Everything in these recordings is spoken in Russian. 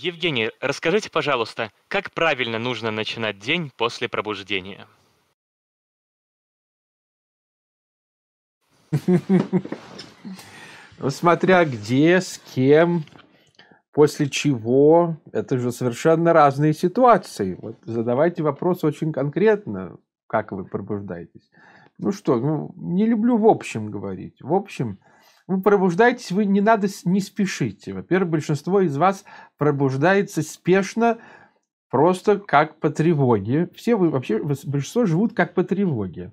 Евгений, расскажите, пожалуйста, как правильно нужно начинать день после пробуждения? Ну, смотря где, с кем, после чего, это же совершенно разные ситуации. Вот задавайте вопрос очень конкретно, как вы пробуждаетесь. Ну что, ну, не люблю в общем говорить. В общем, вы пробуждаетесь, вы не надо, не спешите. Во-первых, большинство из вас пробуждается спешно, просто как по тревоге. Все вы вообще, большинство живут как по тревоге.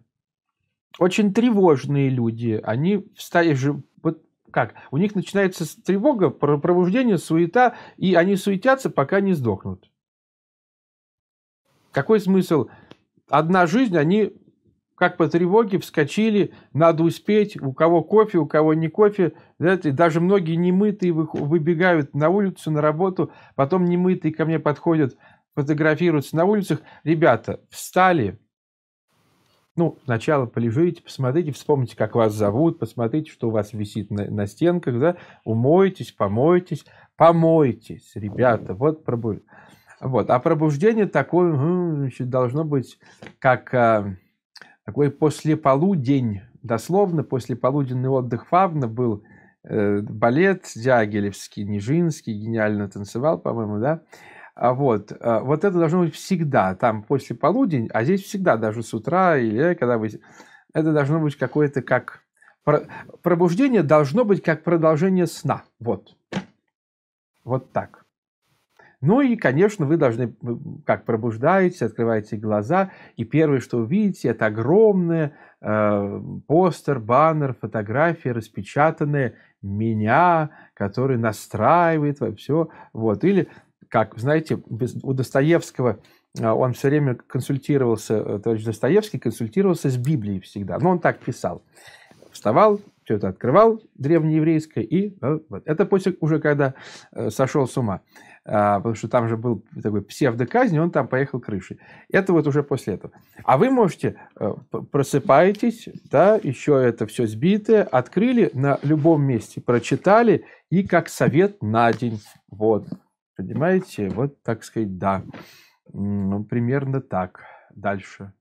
Очень тревожные люди, они встали, вот как, у них начинается тревога, пробуждение, суета, и они суетятся, пока не сдохнут. Какой смысл? Одна жизнь, они как по тревоге вскочили, надо успеть, у кого кофе, у кого не кофе. Знаете, даже многие немытые выбегают на улицу, на работу, потом немытые ко мне подходят, фотографируются на улицах. Ребята, встали, ну, сначала полежите, посмотрите, вспомните, как вас зовут, посмотрите, что у вас висит на, на стенках, да, умойтесь, помойтесь, помойтесь, ребята, вот пробуд... Вот, а пробуждение такое должно быть, как а, такой послеполудень, дословно послеполуденный отдых Фавна был э, балет Дягилевский, Нижинский, гениально танцевал, по-моему, да? А вот, э, вот это должно быть всегда, там после полудень, а здесь всегда, даже с утра или э, когда вы... Это должно быть какое-то как... Пробуждение должно быть как продолжение сна. Вот. Вот так. Ну и, конечно, вы должны, как пробуждаетесь, открываете глаза, и первое, что увидите, это огромный э, постер, баннер, фотографии, распечатанные меня, который настраивает все. Вот. Или, как, знаете, у Достоевского э, он все время консультировался, э, товарищ Достоевский консультировался с Библией всегда, но он так писал вставал, все это открывал древнееврейское, и э, вот, это после уже когда э, сошел с ума, а, потому что там же был такой псевдоказнь, он там поехал крышей. Это вот уже после этого. А вы можете, э, просыпаетесь, да, еще это все сбитое, открыли на любом месте, прочитали, и как совет на день, вот, понимаете, вот так сказать, да, ну, примерно так, дальше.